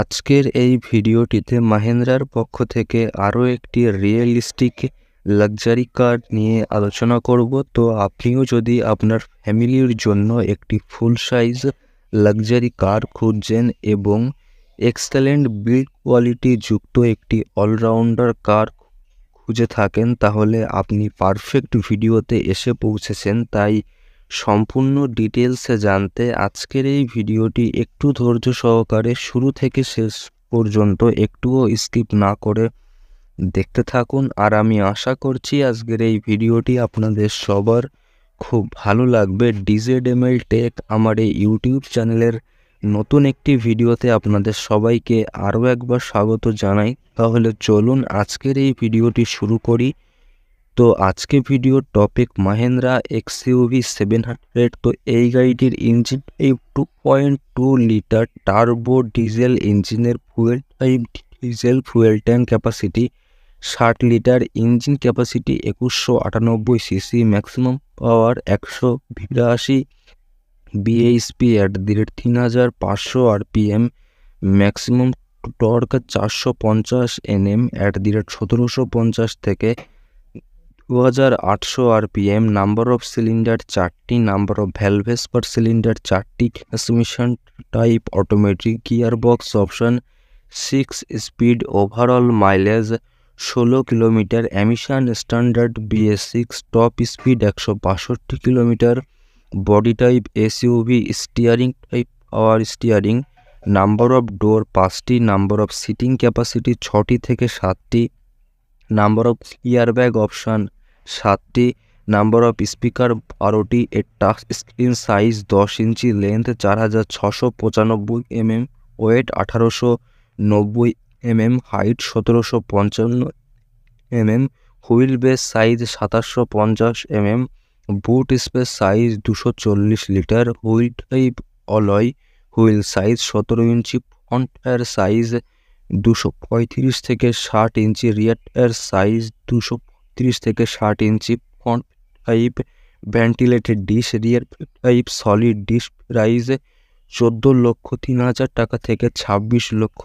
আজকের এই ভিডিওটিতে মাহেন্দ্রার পক্ষ থেকে আরও একটি রিয়েলিস্টিক লাক্সারি কার নিয়ে আলোচনা করব তো আপনিও যদি আপনার ফ্যামিলির জন্য একটি ফুল সাইজ লাক্সারি কার খুঁজছেন এবং এক্সেলেন্ট বিল্ড কোয়ালিটি যুক্ত একটি অলরাউন্ডার কার খুঁজে থাকেন তাহলে আপনি পারফেক্ট ভিডিওতে এসে পৌঁছেছেন তাই সম্পূর্ণ ডিটেলসে জানতে আজকের এই ভিডিওটি একটু ধৈর্য সহকারে শুরু থেকে শেষ পর্যন্ত একটুও স্কিপ না করে দেখতে থাকুন আর আমি আশা করছি আজকের এই ভিডিওটি আপনাদের সবার খুব ভালো লাগবে ডিজেড এমএল টেক আমার এই ইউটিউব চ্যানেলের নতুন একটি ভিডিওতে আপনাদের সবাইকে আরও একবার স্বাগত জানাই তাহলে চলুন আজকের এই ভিডিওটি শুরু করি তো আজকে ভিডিওর topic Mahindra XUV seven hundred তো এই গাড়িটির ইঞ্জিন এই two point two litre turbo diesel ইঞ্জিনের fuel type diesel fuel tank capacity ষাট লিটার ইঞ্জিন ক্যাপাসিটি একুশশো আটানব্বই সিসি ম্যাক্সিমাম পাওয়ার একশো বিরাশি বিএইচপি অ্যাট দি রেট তিন হাজার পাঁচশো আরপিএম ম্যাক্সিমাম টর্ক চারশো পঞ্চাশ এনএম অ্যাট দি রেট সতেরোশো পঞ্চাশ থেকে দু হাজার আটশো আর P M number of cylinder চারটি নাম্বার অফ ভ্যালভেস পার সিলিন্ডার চারটি transmission type automatic gear box option six speed overall mileage ষোলো kilometre অ্যামিশান standard BS six top speed একশো বাষট্টি kilometre body type SUV steering type power steering number of ডোর পাঁচটি number of sitting capacity ছটি থেকে সাতটি number of airbag option সাতটি number of speaker বারোটি এর টাচ স্ক্রিন সাইজ দশ ইঞ্চি লেন্থ চার হাজার ছশো পঁচানব্বই এমএম mm, ওয়েট আঠারোশো নব্বই এমএম mm, হাইট সতেরোশো পঞ্চান্ন এমএম হুইল বেস সাইজ সাতাশশো পঞ্চাশ এমএম বুট স্পেস সাইজ দুশো চল্লিশ litre wheel type alloy wheel size সতেরো ইঞ্চি ফ্রন্ট টায়ার সাইজ দুশো পঁয়ত্রিশ থেকে ষাট ইঞ্চি রিয়ার সাইজ দুশো তিরিশ থেকে ষাট inch front type ventilated disc rear type solid disc price চোদ্দ লক্ষ তিন হাজার টাকা থেকে ছাব্বিশ লক্ষ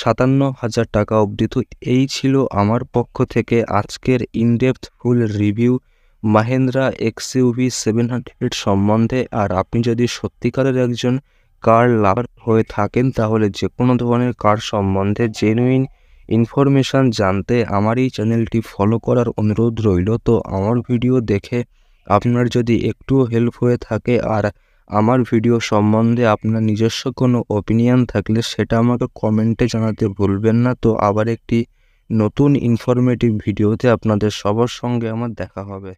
সাতান্ন হাজার টাকা অবধি তো এই ছিল আমার পক্ষ থেকে আজকের in depth full review Mahindra X UV seven hundred সম্বন্ধে আর আপনি যদি সত্যিকারের একজন কার লাভার হয়ে থাকেন তাহলে যে কোনো ধরনের কার সম্বন্ধে জেনুইন ইনফরমেশান জানতে আমার এই চ্যানেলটি ফলো করার অনুরোধ রইল তো আমার ভিডিও দেখে আপনার যদি একটুও হেল্প হয়ে থাকে আর আমার ভিডিও সম্বন্ধে আপনার নিজস্ব কোনো অপিনিয়ন থাকলে সেটা আমাকে কমেন্টে জানাতে ভুলবেন না তো আবার একটি নতুন ইনফরমেটিভ ভিডিওতে আপনাদের সবার সঙ্গে আমার দেখা হবে